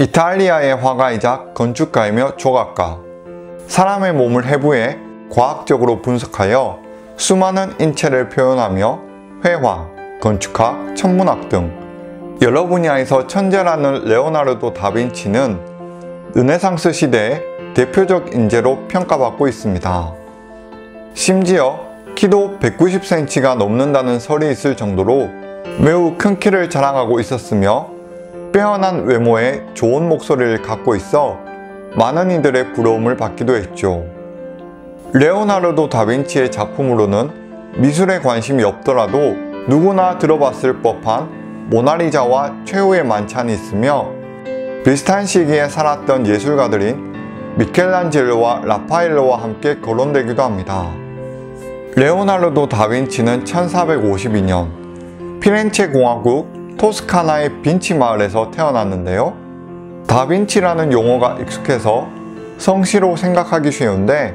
이탈리아의 화가이자 건축가이며 조각가. 사람의 몸을 해부해 과학적으로 분석하여 수많은 인체를 표현하며 회화, 건축학, 천문학 등 여러 분야에서 천재라는 레오나르도 다빈치는 은혜상스 시대의 대표적 인재로 평가받고 있습니다. 심지어 키도 190cm가 넘는다는 설이 있을 정도로 매우 큰 키를 자랑하고 있었으며 빼어난 외모에 좋은 목소리를 갖고 있어 많은 이들의 부러움을 받기도 했죠. 레오나르도 다빈치의 작품으로는 미술에 관심이 없더라도 누구나 들어봤을 법한 모나리자와 최후의 만찬이 있으며 비슷한 시기에 살았던 예술가들인 미켈란젤로와 라파엘로와 함께 거론되기도 합니다. 레오나르도 다빈치는 1452년 피렌체 공화국 토스카나의 빈치 마을에서 태어났는데요. 다빈치라는 용어가 익숙해서 성씨로 생각하기 쉬운데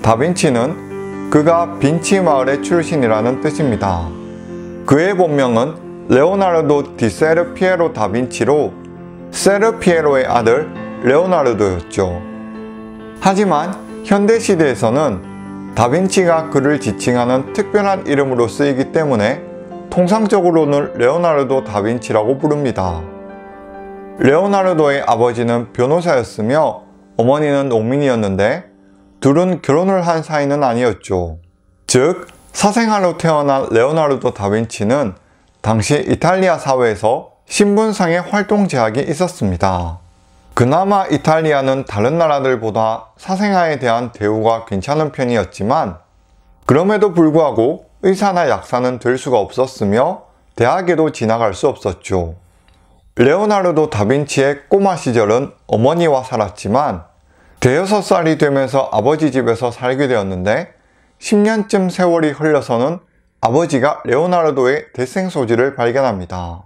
다빈치는 그가 빈치 마을의 출신이라는 뜻입니다. 그의 본명은 레오나르도 디 세르피에로 다빈치로 세르피에로의 아들 레오나르도였죠. 하지만 현대시대에서는 다빈치가 그를 지칭하는 특별한 이름으로 쓰이기 때문에 통상적으로는 레오나르도 다빈치라고 부릅니다. 레오나르도의 아버지는 변호사였으며 어머니는 농민이었는데 둘은 결혼을 한 사이는 아니었죠. 즉, 사생아로 태어난 레오나르도 다빈치는 당시 이탈리아 사회에서 신분상의 활동 제약이 있었습니다. 그나마 이탈리아는 다른 나라들보다 사생아에 대한 대우가 괜찮은 편이었지만 그럼에도 불구하고 의사나 약사는 될 수가 없었으며 대학에도 지나갈 수 없었죠. 레오나르도 다빈치의 꼬마 시절은 어머니와 살았지만 대여섯 살이 되면서 아버지 집에서 살게 되었는데 10년쯤 세월이 흘러서는 아버지가 레오나르도의 대생 소지를 발견합니다.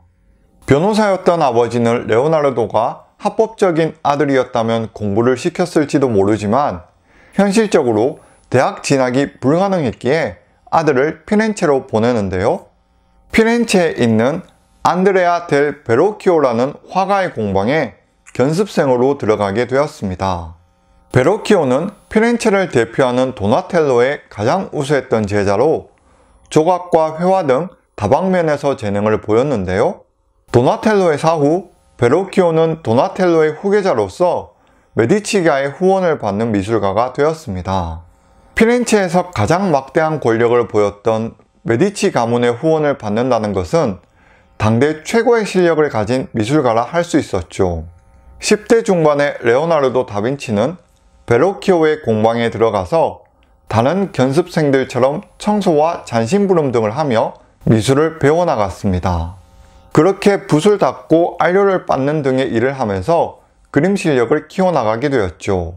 변호사였던 아버지는 레오나르도가 합법적인 아들이었다면 공부를 시켰을지도 모르지만 현실적으로 대학 진학이 불가능했기에 아들을 피렌체로 보내는데요. 피렌체에 있는 안드레아 델 베로키오라는 화가의 공방에 견습생으로 들어가게 되었습니다. 베로키오는 피렌체를 대표하는 도나텔로의 가장 우수했던 제자로 조각과 회화 등 다방면에서 재능을 보였는데요. 도나텔로의 사후 베로키오는 도나텔로의 후계자로서 메디치가의 후원을 받는 미술가가 되었습니다. 피렌체에서 가장 막대한 권력을 보였던 메디치 가문의 후원을 받는다는 것은 당대 최고의 실력을 가진 미술가라 할 수 있었죠. 10대 중반의 레오나르도 다빈치는 베로키오의 공방에 들어가서 다른 견습생들처럼 청소와 잔심부름 등을 하며 미술을 배워나갔습니다. 그렇게 붓을 닦고 알료를 빻는 등의 일을 하면서 그림 실력을 키워나가게 되었죠.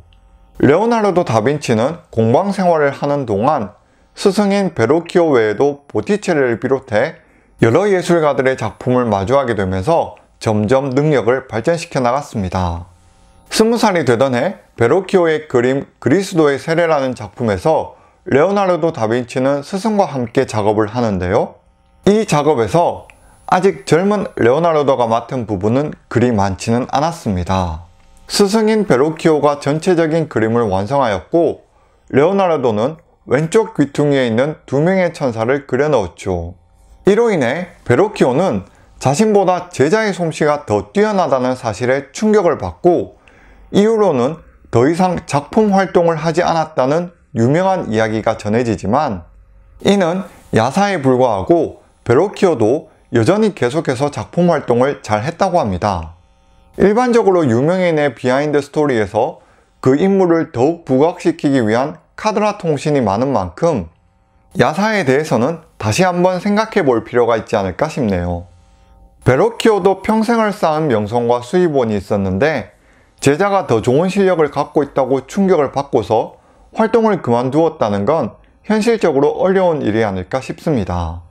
레오나르도 다빈치는 공방 생활을 하는 동안 스승인 베로키오 외에도 보티체를 비롯해 여러 예술가들의 작품을 마주하게 되면서 점점 능력을 발전시켜 나갔습니다. 스무 살이 되던 해 베로키오의 그림 그리스도의 세례라는 작품에서 레오나르도 다빈치는 스승과 함께 작업을 하는데요. 이 작업에서 아직 젊은 레오나르도가 맡은 부분은 그리 많지는 않았습니다. 스승인 베로키오가 전체적인 그림을 완성하였고 레오나르도는 왼쪽 귀퉁이에 있는 두 명의 천사를 그려넣었죠. 이로 인해 베로키오는 자신보다 제자의 솜씨가 더 뛰어나다는 사실에 충격을 받고 이후로는 더 이상 작품 활동을 하지 않았다는 유명한 이야기가 전해지지만 이는 야사에 불과하고 베로키오도 여전히 계속해서 작품 활동을 잘 했다고 합니다. 일반적으로 유명인의 비하인드 스토리에서 그 인물을 더욱 부각시키기 위한 카드라 통신이 많은 만큼 야사에 대해서는 다시 한번 생각해 볼 필요가 있지 않을까 싶네요. 베로키오도 평생을 쌓은 명성과 수입원이 있었는데 제자가 더 좋은 실력을 갖고 있다고 충격을 받고서 활동을 그만두었다는 건 현실적으로 어려운 일이 아닐까 싶습니다.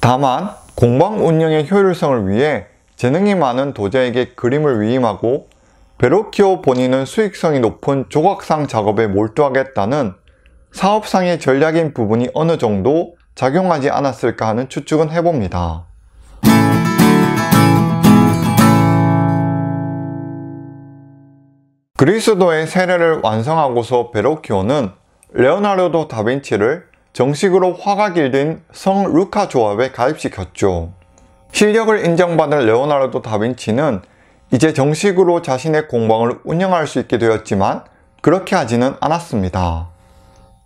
다만 공방 운영의 효율성을 위해 재능이 많은 도자에게 그림을 위임하고 베로키오 본인은 수익성이 높은 조각상 작업에 몰두하겠다는 사업상의 전략인 부분이 어느 정도 작용하지 않았을까 하는 추측은 해봅니다. 그리스도의 세례를 완성하고서 베로키오는 레오나르도 다빈치를 정식으로 화가 길인성 루카 조합에 가입시켰죠. 실력을 인정받은 레오나르도 다빈치는 이제 정식으로 자신의 공방을 운영할 수 있게 되었지만 그렇게 하지는 않았습니다.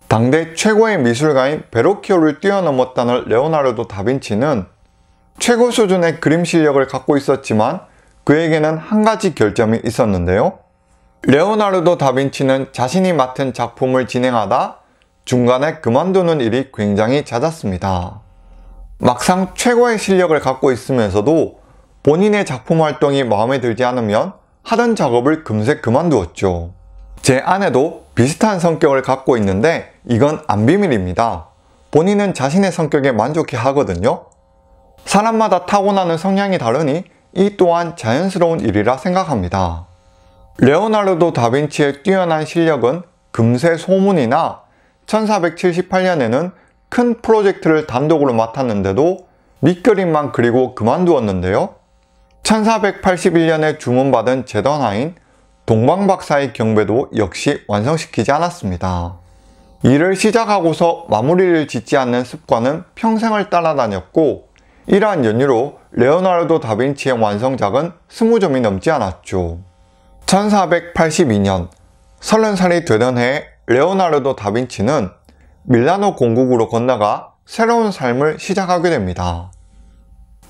당대 최고의 미술가인 베로키오를 뛰어넘었다는 레오나르도 다빈치는 최고 수준의 그림 실력을 갖고 있었지만 그에게는 한 가지 결점이 있었는데요. 레오나르도 다빈치는 자신이 맡은 작품을 진행하다 중간에 그만두는 일이 굉장히 잦았습니다. 막상 최고의 실력을 갖고 있으면서도 본인의 작품 활동이 마음에 들지 않으면 하던 작업을 금세 그만두었죠. 제 아내도 비슷한 성격을 갖고 있는데 이건 안 비밀입니다. 본인은 자신의 성격에 만족해 하거든요. 사람마다 타고나는 성향이 다르니 이 또한 자연스러운 일이라 생각합니다. 레오나르도 다빈치의 뛰어난 실력은 금세 소문이나 1478년에는 큰 프로젝트를 단독으로 맡았는데도 밑그림만 그리고 그만두었는데요. 1481년에 주문받은 제단화인 동방박사의 경배도 역시 완성시키지 않았습니다. 일을 시작하고서 마무리를 짓지 않는 습관은 평생을 따라다녔고 이러한 연유로 레오나르도 다빈치의 완성작은 20점이 넘지 않았죠. 1482년 30살이 되던 해 레오나르도 다빈치는 밀라노 공국으로 건너가 새로운 삶을 시작하게 됩니다.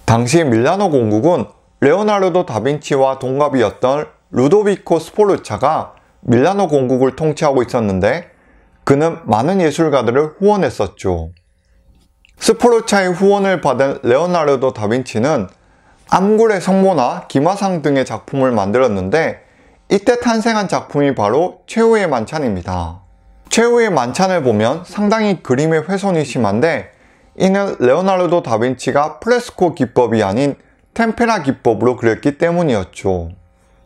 당시 밀라노 공국은 레오나르도 다빈치와 동갑이었던 루도비코 스포르차가 밀라노 공국을 통치하고 있었는데 그는 많은 예술가들을 후원했었죠. 스포르차의 후원을 받은 레오나르도 다빈치는 암굴의 성모나 기마상 등의 작품을 만들었는데 이때 탄생한 작품이 바로 최후의 만찬입니다. 최후의 만찬을 보면 상당히 그림의 훼손이 심한데 이는 레오나르도 다빈치가 프레스코 기법이 아닌 템페라 기법으로 그렸기 때문이었죠.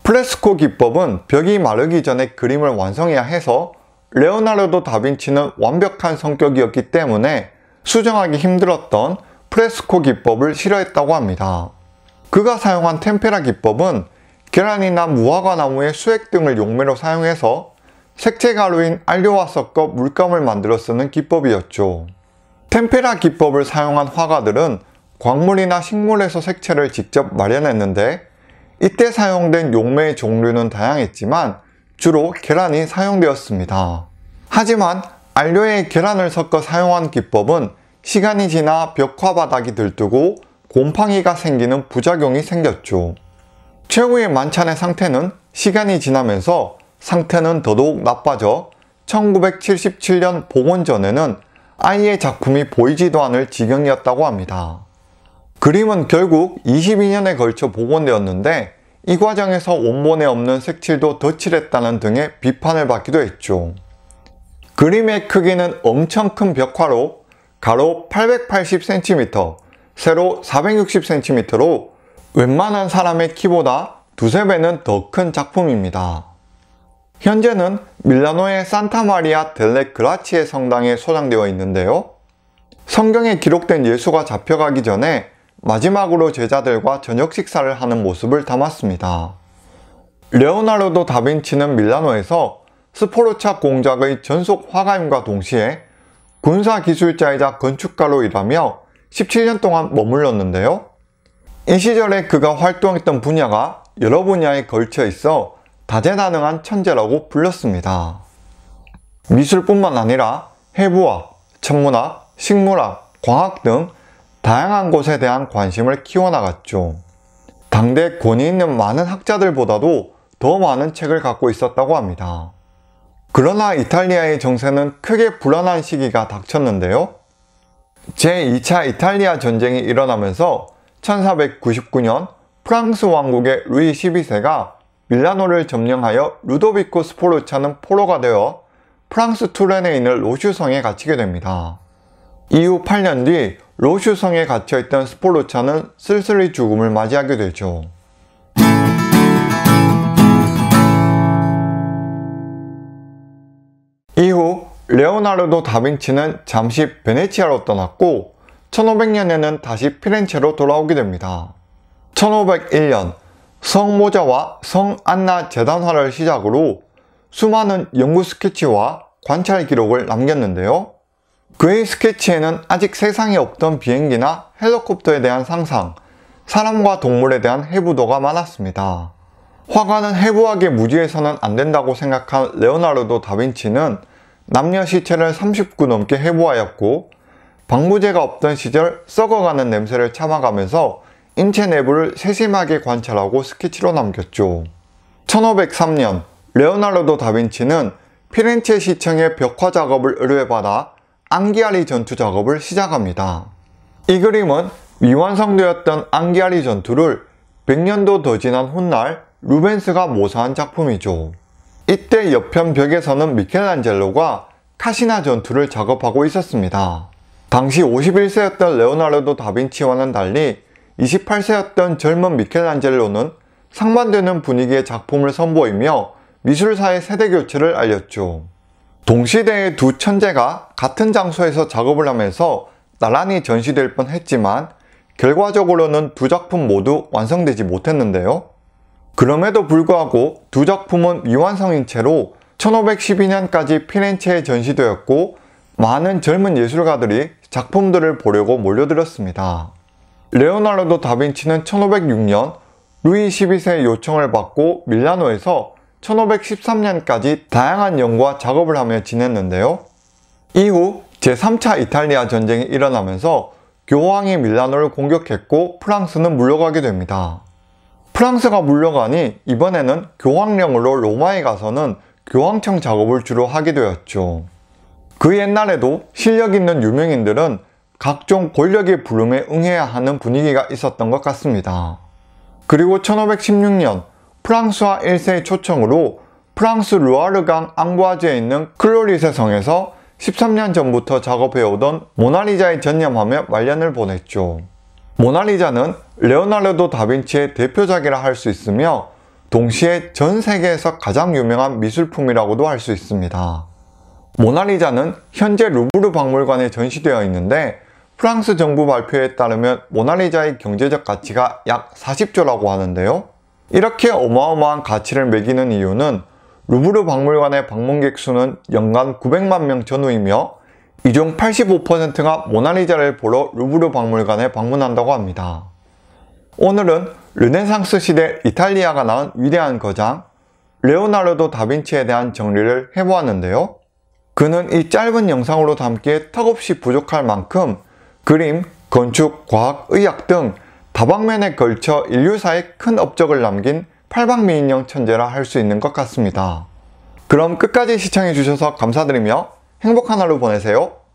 프레스코 기법은 벽이 마르기 전에 그림을 완성해야 해서 레오나르도 다빈치는 완벽한 성격이었기 때문에 수정하기 힘들었던 프레스코 기법을 싫어했다고 합니다. 그가 사용한 템페라 기법은 계란이나 무화과 나무의 수액 등을 용매로 사용해서 색채 가루인 알료와 섞어 물감을 만들어 쓰는 기법이었죠. 템페라 기법을 사용한 화가들은 광물이나 식물에서 색채를 직접 마련했는데 이때 사용된 용매의 종류는 다양했지만 주로 계란이 사용되었습니다. 하지만 알료에 계란을 섞어 사용한 기법은 시간이 지나 벽화 바닥이 들뜨고 곰팡이가 생기는 부작용이 생겼죠. 최후의 만찬의 상태는 시간이 지나면서 상태는 더더욱 나빠져 1977년 봉헌 전에는 아이의 작품이 보이지도 않을 지경이었다고 합니다. 그림은 결국 22년에 걸쳐 복원되었는데 이 과정에서 원본에 없는 색칠도 덧칠했다는 등의 비판을 받기도 했죠. 그림의 크기는 엄청 큰 벽화로 가로 880cm, 세로 460cm로 웬만한 사람의 키보다 두세 배는 더 큰 작품입니다. 현재는 밀라노의 산타 마리아 델레 그라치의 성당에 소장되어 있는데요. 성경에 기록된 예수가 잡혀가기 전에 마지막으로 제자들과 저녁 식사를 하는 모습을 담았습니다. 레오나르도 다빈치는 밀라노에서 스포르차 공작의 전속 화가임과 동시에 군사 기술자이자 건축가로 일하며 17년 동안 머물렀는데요. 이 시절에 그가 활동했던 분야가 여러 분야에 걸쳐 있어 다재다능한 천재라고 불렸습니다. 미술뿐만 아니라 해부학, 천문학, 식물학, 광학 등 다양한 것에 대한 관심을 키워나갔죠. 당대 권위 있는 많은 학자들보다도 더 많은 책을 갖고 있었다고 합니다. 그러나 이탈리아의 정세는 크게 불안한 시기가 닥쳤는데요. 제2차 이탈리아 전쟁이 일어나면서 1499년 프랑스 왕국의 루이 12세가 밀라노를 점령하여 루도비코 스포르차는 포로가 되어 프랑스 투렌에 있는 로슈성에 갇히게 됩니다. 이후 8년 뒤 로슈성에 갇혀있던 스포르차는 쓸쓸히 죽음을 맞이하게 되죠. 이후 레오나르도 다빈치는 잠시 베네치아로 떠났고 1500년에는 다시 피렌체로 돌아오게 됩니다. 1501년 성모자와 성안나 재단화를 시작으로 수많은 연구 스케치와 관찰 기록을 남겼는데요. 그의 스케치에는 아직 세상에 없던 비행기나 헬로콥터에 대한 상상, 사람과 동물에 대한 해부도가 많았습니다. 화가는 해부하게무지해서는안 된다고 생각한 레오나르도 다빈치는 남녀 시체를 39 0 넘게 해부하였고 방부제가 없던 시절 썩어가는 냄새를 참아가면서 인체 내부를 세심하게 관찰하고 스케치로 남겼죠. 1503년 레오나르도 다빈치는 피렌체 시청의 벽화 작업을 의뢰받아 앙기아리 전투 작업을 시작합니다. 이 그림은 미완성되었던 앙기아리 전투를 100년도 더 지난 훗날 루벤스가 모사한 작품이죠. 이때 옆편 벽에서는 미켈란젤로가 카시나 전투를 작업하고 있었습니다. 당시 51세였던 레오나르도 다빈치와는 달리 28세였던 젊은 미켈란젤로는 상반되는 분위기의 작품을 선보이며 미술사의 세대 교체를 알렸죠. 동시대의 두 천재가 같은 장소에서 작업을 하면서 나란히 전시될 뻔 했지만 결과적으로는 두 작품 모두 완성되지 못했는데요. 그럼에도 불구하고 두 작품은 미완성인 채로 1512년까지 피렌체에 전시되었고 많은 젊은 예술가들이 작품들을 보려고 몰려들었습니다. 레오나르도 다빈치는 1506년 루이 12세의 요청을 받고 밀라노에서 1513년까지 다양한 연구와 작업을 하며 지냈는데요. 이후 제3차 이탈리아 전쟁이 일어나면서 교황이 밀라노를 공격했고 프랑스는 물러가게 됩니다. 프랑스가 물러가니 이번에는 교황령으로 로마에 가서는 교황청 작업을 주로 하게 되었죠. 그 옛날에도 실력 있는 유명인들은 각종 권력의 부름에 응해야 하는 분위기가 있었던 것 같습니다. 그리고 1516년 프랑스와 1세의 초청으로 프랑스 루아르강 앙과즈에 있는 클로리세 성에서 13년 전부터 작업해오던 모나리자의 전념하며 말년을 보냈죠. 모나리자는 레오나르도 다빈치의 대표작이라 할 수 있으며 동시에 전 세계에서 가장 유명한 미술품이라고도 할 수 있습니다. 모나리자는 현재 루브르 박물관에 전시되어 있는데 프랑스 정부 발표에 따르면 모나리자의 경제적 가치가 약 40조라고 하는데요. 이렇게 어마어마한 가치를 매기는 이유는 루브르 박물관의 방문객 수는 연간 900만 명 전후이며 이 중 85%가 모나리자를 보러 루브르 박물관에 방문한다고 합니다. 오늘은 르네상스 시대 이탈리아가 낳은 위대한 거장 레오나르도 다빈치에 대한 정리를 해보았는데요. 그는 이 짧은 영상으로 담기에 턱없이 부족할 만큼 그림, 건축, 과학, 의학 등 다방면에 걸쳐 인류사에 큰 업적을 남긴 팔방미인형 천재라 할 수 있는 것 같습니다. 그럼 끝까지 시청해주셔서 감사드리며 행복한 하루 보내세요.